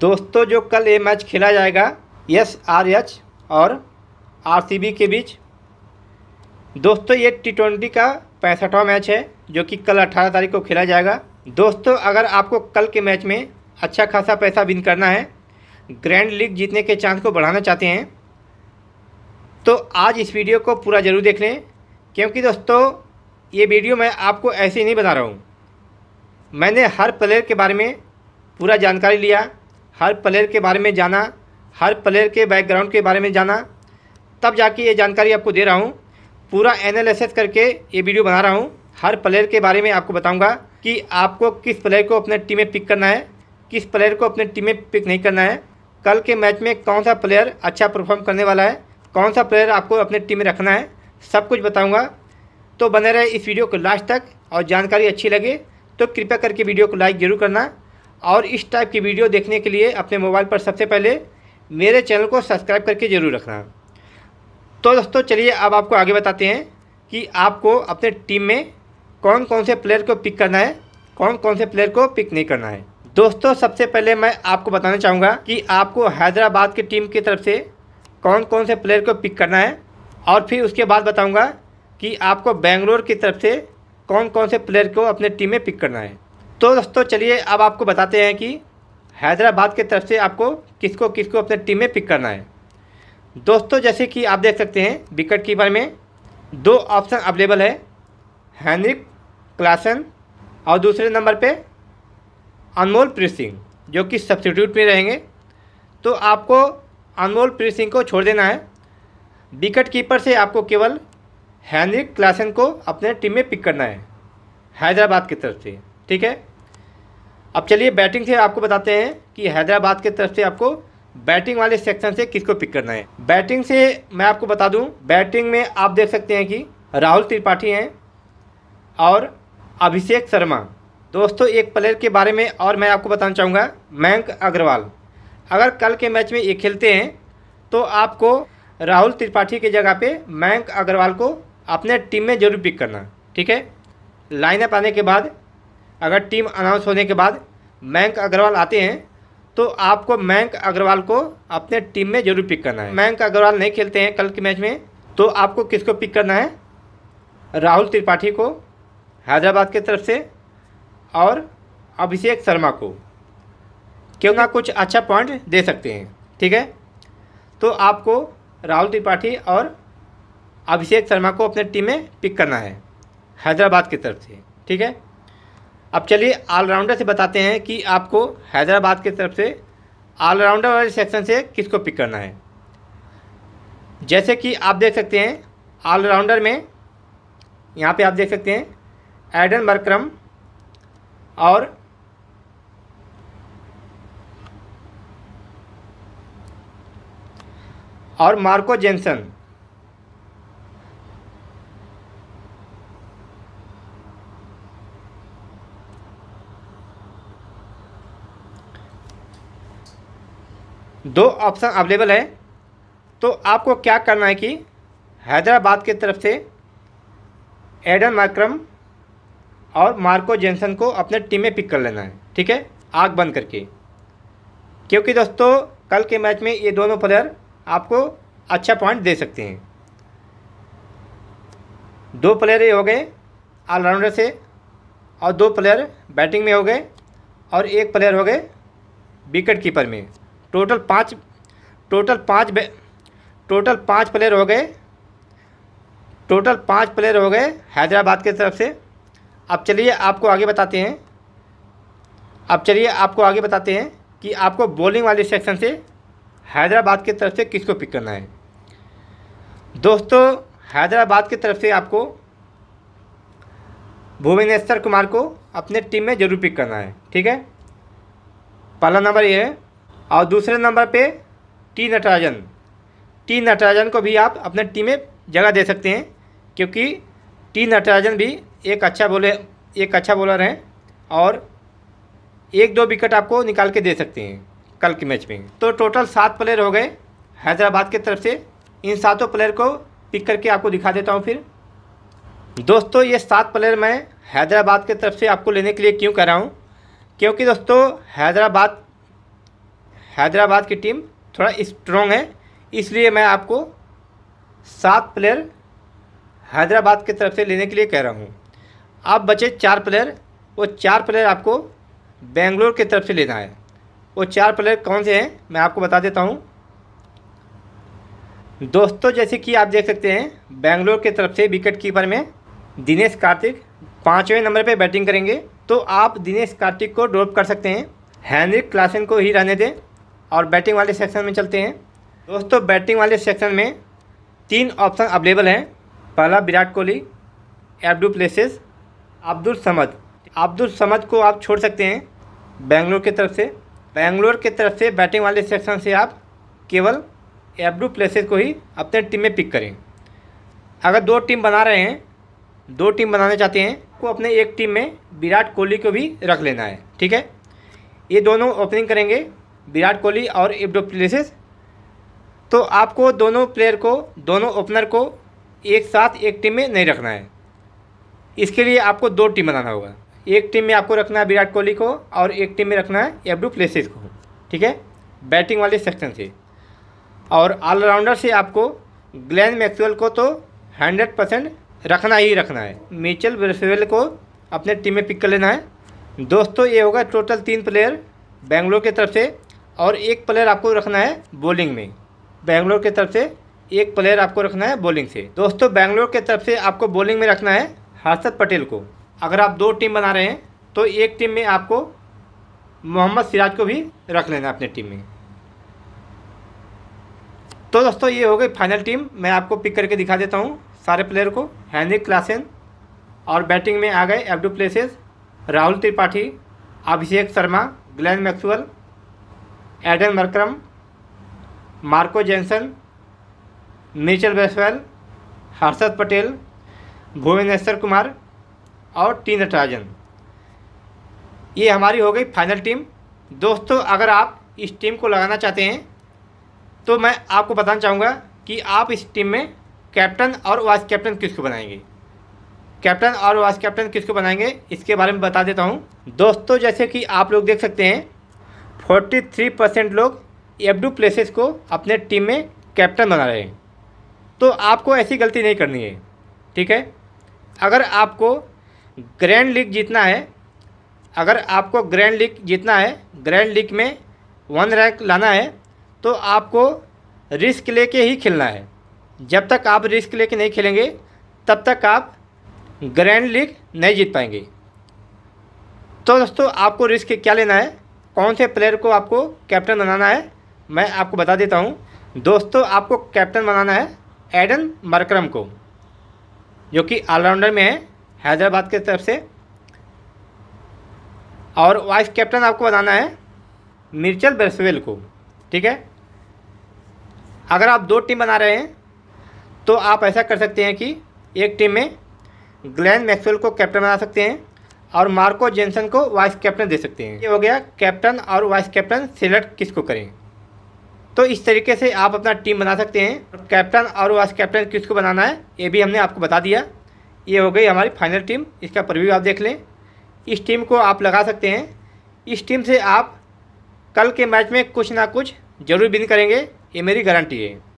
दोस्तों जो कल ये मैच खेला जाएगा एस आर एच और आर सी बी के बीच दोस्तों ये टी ट्वेंटी का पैंसठवां मैच है जो कि कल अट्ठारह तारीख को खेला जाएगा दोस्तों अगर आपको कल के मैच में अच्छा खासा पैसा विन करना है ग्रैंड लीग जीतने के चांस को बढ़ाना चाहते हैं तो आज इस वीडियो को पूरा ज़रूर देख लें क्योंकि दोस्तों ये वीडियो मैं आपको ऐसे ही नहीं बता रहा हूँ मैंने हर प्लेयर के बारे में पूरा जानकारी लिया हर प्लेयर के बारे में जाना हर प्लेयर के बैकग्राउंड के बारे में जाना तब जाके ये जानकारी आपको दे रहा हूँ पूरा एनालिसिस करके ये वीडियो बना रहा हूँ हर प्लेयर के बारे में आपको बताऊँगा कि आपको किस प्लेयर को अपने टीम में पिक करना है किस प्लेयर को अपने टीम में पिक नहीं करना है कल के मैच में कौन सा प्लेयर अच्छा परफॉर्म करने वाला है कौन सा प्लेयर आपको अपने टीम में रखना है सब कुछ बताऊँगा तो बने रहे इस वीडियो को लास्ट तक और जानकारी अच्छी लगे तो कृपया करके वीडियो को लाइक ज़रूर करना और इस टाइप की वीडियो देखने के लिए अपने मोबाइल पर सबसे पहले मेरे चैनल को सब्सक्राइब करके ज़रूर रखना तो दोस्तों चलिए अब आपको आगे बताते हैं कि आपको अपने टीम में कौन कौन से प्लेयर को पिक करना है कौन कौन से प्लेयर को पिक नहीं करना है दोस्तों सबसे पहले मैं आपको बताना चाहूँगा कि आपको हैदराबाद की टीम की तरफ से कौन कौन से प्लेयर को पिक करना है और फिर उसके बाद बताऊँगा कि आपको बेंगलोर की तरफ से कौन कौन से प्लेयर को अपने टीम में पिक करना है तो दोस्तों चलिए अब आपको बताते हैं कि हैदराबाद की तरफ से आपको किसको किसको अपने टीम में पिक करना है दोस्तों जैसे कि आप देख सकते हैं विकेट कीपर में दो ऑप्शन अवेलेबल है हैनरिक क्लासन और दूसरे नंबर पे अनमोल प्रीत सिंह जो कि सब्सिट्यूट में रहेंगे तो आपको अनमोल प्रीत सिंह को छोड़ देना है विकेट कीपर से आपको केवल हैनरिक क्लासन को अपने टीम में पिक करना है हैदराबाद की तरफ से ठीक है अब चलिए बैटिंग से आपको बताते हैं कि हैदराबाद की तरफ से आपको बैटिंग वाले सेक्शन से किसको पिक करना है बैटिंग से मैं आपको बता दूं बैटिंग में आप देख सकते हैं कि राहुल त्रिपाठी हैं और अभिषेक शर्मा दोस्तों एक प्लेयर के बारे में और मैं आपको बताना चाहूँगा मयंक अग्रवाल अगर कल के मैच में ये खेलते हैं तो आपको राहुल त्रिपाठी की जगह पर मयंक अग्रवाल को अपने टीम में जरूर पिक करना ठीक है लाइनअप आने के बाद अगर टीम अनाउंस होने के बाद मयंक अग्रवाल आते हैं तो आपको मयंक अग्रवाल को अपने टीम में जरूर पिक करना है मयंक अग्रवाल नहीं खेलते हैं कल के मैच में तो आपको किसको पिक करना है राहुल त्रिपाठी को हैदराबाद की तरफ से और अभिषेक शर्मा को क्यों ना कुछ अच्छा पॉइंट दे सकते हैं ठीक है तो आपको राहुल त्रिपाठी और अभिषेक शर्मा को अपने टीम में पिक करना है हैदराबाद की तरफ से ठीक है अब चलिए ऑलराउंडर से बताते हैं कि आपको हैदराबाद की तरफ से ऑलराउंडर वाले सेक्शन से किसको पिक करना है जैसे कि आप देख सकते हैं ऑलराउंडर में यहाँ पे आप देख सकते हैं एडन बर्क्रम और और मार्को जेंसन दो ऑप्शन अवेलेबल है तो आपको क्या करना है कि हैदराबाद की तरफ से एडन मार्क्रम और मार्को जेंसन को अपने टीम में पिक कर लेना है ठीक है आग बंद करके क्योंकि दोस्तों कल के मैच में ये दोनों प्लेयर आपको अच्छा पॉइंट दे सकते हैं दो प्लेयर ये हो गए ऑलराउंडर से और दो प्लेयर बैटिंग में हो गए और एक प्लेयर हो गए विकेट कीपर में टोटल पाँच टोटल पाँच टोटल पाँच प्लेयर हो गए टोटल पाँच प्लेयर हो गए हैदराबाद के तरफ से अब चलिए आपको आगे बताते हैं अब चलिए आपको आगे बताते हैं कि आपको बॉलिंग वाले सेक्शन से हैदराबाद की तरफ से किसको पिक करना है दोस्तों हैदराबाद की तरफ से आपको भुवनेश्वर कुमार को अपने टीम में जरूर पिक करना है ठीक है पहला नंबर ये है और दूसरे नंबर पे टी नटराजन टी नटराजन को भी आप अपने टीम में जगह दे सकते हैं क्योंकि टी नटराजन भी एक अच्छा बोले एक अच्छा बॉलर हैं और एक दो विकेट आपको निकाल के दे सकते हैं कल के मैच में तो टोटल सात प्लेयर हो गए हैदराबाद की तरफ से इन सातों प्लेयर को पिक करके आपको दिखा देता हूँ फिर दोस्तों ये सात प्लेयर मैं हैदराबाद की तरफ से आपको लेने के लिए क्यों कह रहा हूँ क्योंकि दोस्तों हैदराबाद हैदराबाद की टीम थोड़ा स्ट्रॉन्ग है इसलिए मैं आपको सात प्लेयर हैदराबाद की तरफ से लेने के लिए कह रहा हूँ आप बचे चार प्लेयर वो चार प्लेयर आपको बेंगलोर की तरफ से लेना है वो चार प्लेयर कौन से हैं मैं आपको बता देता हूँ दोस्तों जैसे कि आप देख सकते हैं बेंगलोर की तरफ से विकेट कीपर में दिनेश कार्तिक पाँचवें नंबर पे बैटिंग करेंगे तो आप दिनेश कार्तिक को ड्रॉप कर सकते हैं हैनरिक क्लासन को ही रहने दें और बैटिंग वाले सेक्शन में चलते हैं दोस्तों बैटिंग वाले सेक्शन में तीन ऑप्शन अवेलेबल हैं पहला विराट कोहली एबडू प्लेसेस अब्दुल समद अब्दुल समद को आप छोड़ सकते हैं बेंगलोर की तरफ से बेंगलोर की तरफ से बैटिंग वाले सेक्शन से आप केवल एबडू प्लेसेस को ही अपने टीम में पिक करें अगर दो टीम बना रहे हैं दो टीम बनाना चाहते हैं तो अपने एक टीम में विराट कोहली को भी रख लेना है ठीक है ये दोनों ओपनिंग करेंगे विराट कोहली और इब्डो प्लेसेस तो आपको दोनों प्लेयर को दोनों ओपनर को एक साथ एक टीम में नहीं रखना है इसके लिए आपको दो टीम बनाना होगा एक टीम में आपको रखना है विराट कोहली को और एक टीम में रखना है एब्डू प्लेसेस को ठीक है बैटिंग वाले सेक्शन से और ऑलराउंडर से आपको ग्लैन मैक्सवेल को तो हंड्रेड परसेंट रखना ही रखना है मिचल ब्रेसवेल को अपने टीम में पिक कर लेना है दोस्तों ये होगा टोटल तीन प्लेयर बेंगलोर की तरफ से और एक प्लेयर आपको रखना है बॉलिंग में बेंगलोर की तरफ से एक प्लेयर आपको रखना है बॉलिंग से दोस्तों बैंगलोर की तरफ से आपको बॉलिंग में रखना है हर्षद पटेल को अगर आप दो टीम बना रहे हैं तो एक टीम में आपको मोहम्मद सिराज को भी रख लेना अपने टीम में तो दोस्तों ये हो गई फाइनल टीम मैं आपको पिक करके दिखा देता हूँ सारे प्लेयर को हैनिक क्लासेन और बैटिंग में आ गए du Plessis Rahul Tripathi Abhishek Sharma Glenn Maxwell Aiden Markram Marco Jansen Michael Bracewell Harshal Patel Bhuvneshwar Kumar और टी नटराजन ये हमारी हो गई फाइनल टीम दोस्तों अगर आप इस टीम को लगाना चाहते हैं तो मैं आपको बताना चाहूँगा कि आप इस टीम में कैप्टन और वाइस कैप्टन किसको बनाएंगे कैप्टन और वाइस कैप्टन किसको बनाएंगे इसके बारे में बता देता हूँ दोस्तों जैसे कि आप लोग देख सकते हैं 43 परसेंट लोग एबडू प्लेसेस को अपने टीम में कैप्टन बना रहे हैं तो आपको ऐसी गलती नहीं करनी है ठीक है अगर आपको ग्रैंड लीग जीतना है अगर आपको ग्रैंड लीग जीतना है ग्रैंड लीग में वन रैंक लाना है तो आपको रिस्क लेके ही खेलना है जब तक आप रिस्क लेके नहीं खेलेंगे तब तक आप ग्रैंड लीग नहीं जीत पाएंगे तो दोस्तों आपको रिस्क क्या लेना है कौन से प्लेयर को आपको कैप्टन बनाना है मैं आपको बता देता हूँ दोस्तों आपको कैप्टन बनाना है एडन मरक्रम को जो कि ऑलराउंडर में है हैदराबाद के तरफ से और वाइस कैप्टन आपको बनाना है मिर्चल बेरसवेल को ठीक है अगर आप दो टीम बना रहे हैं तो आप ऐसा कर सकते हैं कि एक टीम में ग्लैन मैक्सवेल को कैप्टन बना सकते हैं और मार्को जेनसन को वाइस कैप्टन दे सकते हैं ये हो गया कैप्टन और वाइस कैप्टन सेलेक्ट किसको करें तो इस तरीके से आप अपना टीम बना सकते हैं कैप्टन और वाइस कैप्टन किसको बनाना है ये भी हमने आपको बता दिया ये हो गई हमारी फाइनल टीम इसका प्रव्यू आप देख लें इस टीम को आप लगा सकते हैं इस टीम से आप कल के मैच में कुछ ना कुछ जरूर विन करेंगे ये मेरी गारंटी है